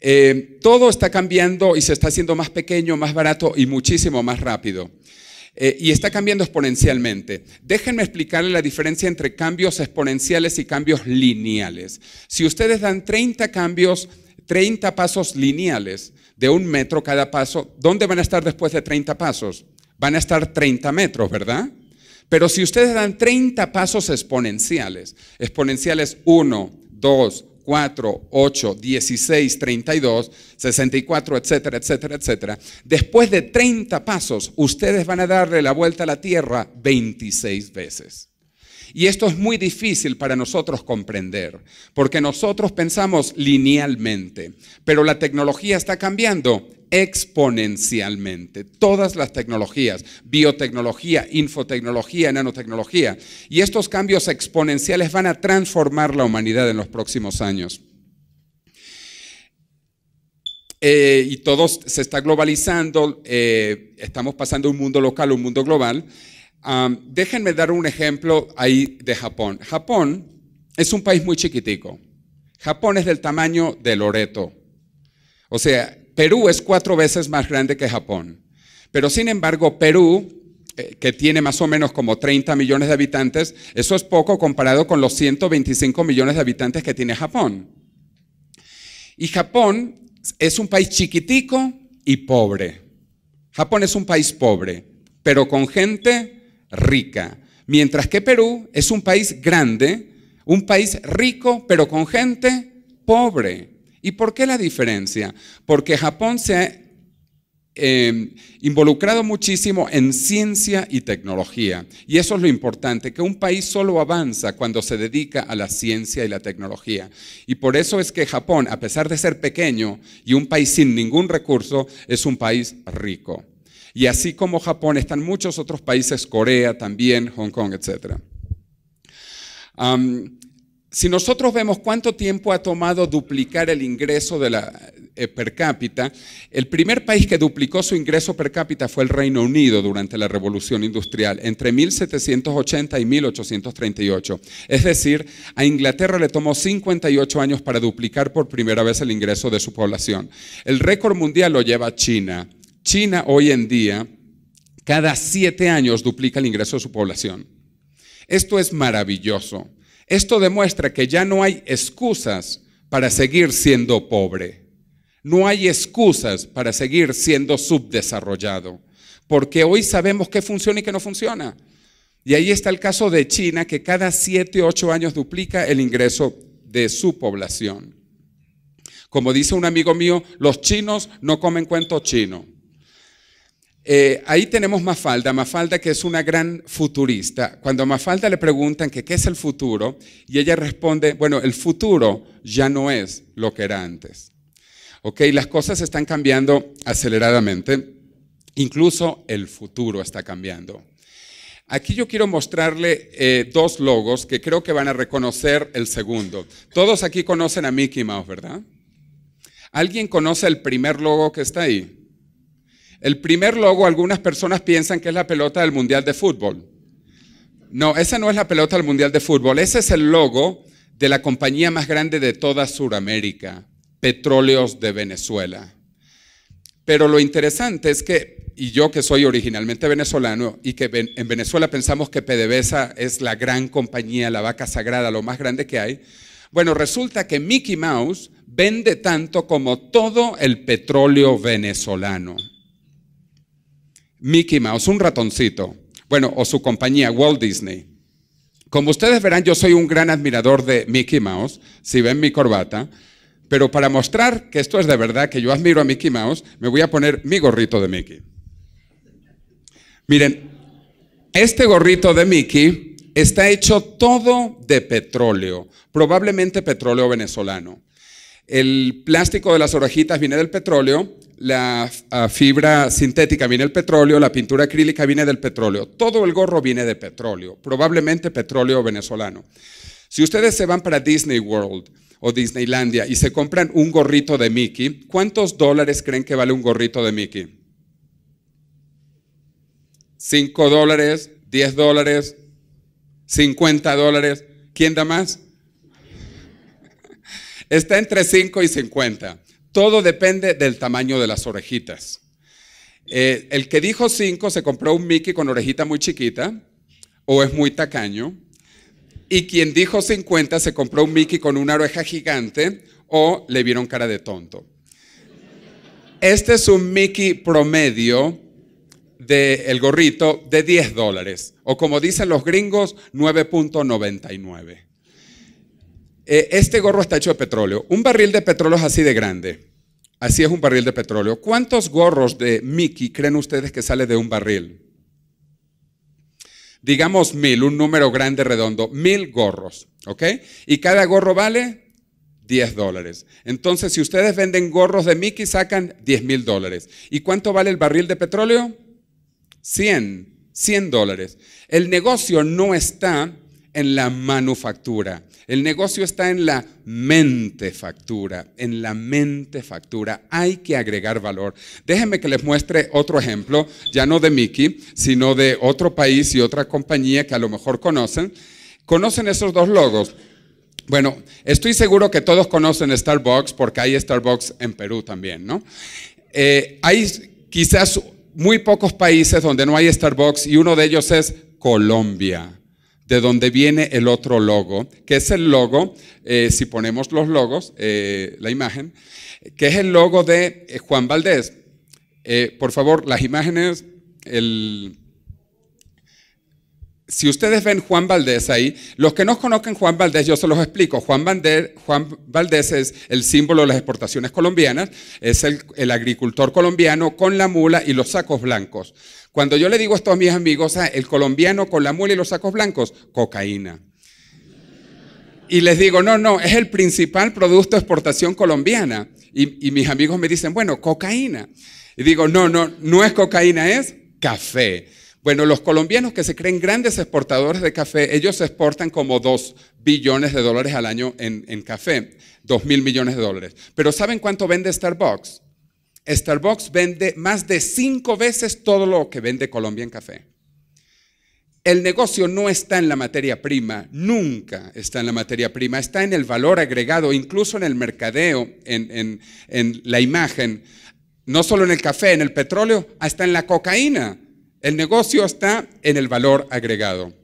Eh, todo está cambiando y se está haciendo más pequeño, más barato y muchísimo más rápido. Eh, y está cambiando exponencialmente. Déjenme explicarle la diferencia entre cambios exponenciales y cambios lineales. Si ustedes dan 30 cambios, 30 pasos lineales de un metro cada paso, ¿dónde van a estar después de 30 pasos? Van a estar 30 metros, ¿verdad? Pero si ustedes dan 30 pasos exponenciales, exponenciales 1, 2, 4, 8, 16, 32, 64, etcétera, etcétera, etcétera. Después de 30 pasos, ustedes van a darle la vuelta a la Tierra 26 veces. Y esto es muy difícil para nosotros comprender, porque nosotros pensamos linealmente, pero la tecnología está cambiando exponencialmente. Todas las tecnologías, biotecnología, infotecnología, nanotecnología. Y estos cambios exponenciales van a transformar la humanidad en los próximos años. Eh, y todo se está globalizando, eh, estamos pasando de un mundo local a un mundo global. déjenme dar un ejemplo ahí de Japón. Japón es un país muy chiquitico. Japón es del tamaño de Loreto. O sea, Perú es cuatro veces más grande que Japón. Pero sin embargo, Perú, eh, que tiene más o menos como 30 millones de habitantes, eso es poco comparado con los 125 millones de habitantes que tiene Japón. Y Japón es un país chiquitico y pobre. Japón es un país pobre, pero con gente rica. Mientras que Perú es un país grande, un país rico, pero con gente pobre. ¿Y por qué la diferencia? Porque Japón se ha em, involucrado muchísimo en ciencia y tecnología. Y eso es lo importante, que un país solo avanza cuando se dedica a la ciencia y la tecnología. Y por eso es que Japón, a pesar de ser pequeño y un país sin ningún recurso, es un país rico. Y así como Japón, están muchos otros países, Corea también, Hong Kong, etc. Si nosotros vemos cuánto tiempo ha tomado duplicar el ingreso eh, per cápita, el primer país que duplicó su ingreso per cápita fue el Reino Unido durante la Revolución Industrial, entre 1780 y 1838. Es decir, a Inglaterra le tomó 58 años para duplicar por primera vez el ingreso de su población. El récord mundial lo lleva China. China hoy en día, cada siete años, duplica el ingreso de su población. Esto es maravilloso. Esto demuestra que ya no hay excusas para seguir siendo pobre. No hay excusas para seguir siendo subdesarrollado. Porque hoy sabemos qué funciona y qué no funciona. Y ahí está el caso de China, que cada 7, 8 años duplica el ingreso de su población. Como dice un amigo mío, los chinos no comen cuento chino. Eh, ahí tenemos Mafalda, Mafalda que es una gran futurista. Cuando a Mafalda le preguntan que qué es el futuro, y ella responde, bueno, el futuro ya no es lo que era antes. Ok, las cosas están cambiando aceleradamente, incluso el futuro está cambiando. Aquí yo quiero mostrarle eh, dos logos que creo que van a reconocer el segundo. Todos aquí conocen a Mickey Mouse, ¿verdad? ¿Alguien conoce el primer logo que está ahí? El primer logo, algunas personas piensan que es la pelota del Mundial de Fútbol. No, esa no es la pelota del Mundial de Fútbol, ese es el logo de la compañía más grande de toda Sudamérica, Petróleos de Venezuela. Pero lo interesante es que, y yo que soy originalmente venezolano y que en Venezuela pensamos que PDVSA es la gran compañía, la vaca sagrada, lo más grande que hay, bueno, resulta que Mickey Mouse vende tanto como todo el petróleo venezolano. Mickey Mouse, un ratoncito, bueno, o su compañía, Walt Disney. Como ustedes verán, yo soy un gran admirador de Mickey Mouse, si ven mi corbata, pero para mostrar que esto es de verdad, que yo admiro a Mickey Mouse, me voy a poner mi gorrito de Mickey. Miren, este gorrito de Mickey está hecho todo de petróleo, probablemente petróleo venezolano. El plástico de las orejitas viene del petróleo, la fibra sintética viene del petróleo, la pintura acrílica viene del petróleo, todo el gorro viene de petróleo, probablemente petróleo venezolano. Si ustedes se van para Disney World o Disneylandia y se compran un gorrito de Mickey, ¿cuántos dólares creen que vale un gorrito de Mickey? ¿5 dólares? ¿10 dólares? ¿50 dólares? ¿Quién da más? Está entre 5 y 50. Todo depende del tamaño de las orejitas. Eh, el que dijo cinco se compró un Mickey con orejita muy chiquita o es muy tacaño. Y quien dijo 50 se compró un Mickey con una oreja gigante o le vieron cara de tonto. Este es un Mickey promedio del gorrito de 10 dólares o como dicen los gringos 9.99. Eh, este gorro está hecho de petróleo. Un barril de petróleo es así de grande. Así es un barril de petróleo. ¿Cuántos gorros de Mickey creen ustedes que sale de un barril? Digamos mil, un número grande redondo, mil gorros, ¿ok? Y cada gorro vale 10 dólares. Entonces, si ustedes venden gorros de Mickey, sacan 10 mil dólares. ¿Y cuánto vale el barril de petróleo? 100, 100 dólares. El negocio no está en la manufactura. El negocio está en la mente factura, en la mente factura. Hay que agregar valor. Déjenme que les muestre otro ejemplo, ya no de Mickey, sino de otro país y otra compañía que a lo mejor conocen. ¿Conocen esos dos logos? Bueno, estoy seguro que todos conocen Starbucks porque hay Starbucks en Perú también, ¿no? Eh, hay quizás muy pocos países donde no hay Starbucks y uno de ellos es Colombia de donde viene el otro logo, que es el logo, eh, si ponemos los logos, eh, la imagen, que es el logo de eh, Juan Valdés. por favor, las imágenes, el, si ustedes ven Juan Valdés ahí, los que no conocen Juan Valdés, yo se los explico. Juan, Valdés, es el símbolo de las exportaciones colombianas, es el, agricultor colombiano con la mula y los sacos blancos. Cuando yo le digo esto a mis amigos, ah, el colombiano con la mula y los sacos blancos, cocaína. Y les digo, no, no, es el principal producto de exportación colombiana. y mis amigos me dicen, bueno, cocaína. Y digo, no, no, no es cocaína, es café. Bueno, los colombianos que se creen grandes exportadores de café, ellos exportan como 2 billones de dólares al año en, café, 2 mil millones de dólares. Pero ¿saben cuánto vende Starbucks? Starbucks vende más de cinco veces todo lo que vende Colombia en café. El negocio no está en la materia prima, nunca está en la materia prima, está en el valor agregado, incluso en el mercadeo, en la imagen, no solo en el café, en el petróleo, hasta en la cocaína. El negocio está en el valor agregado.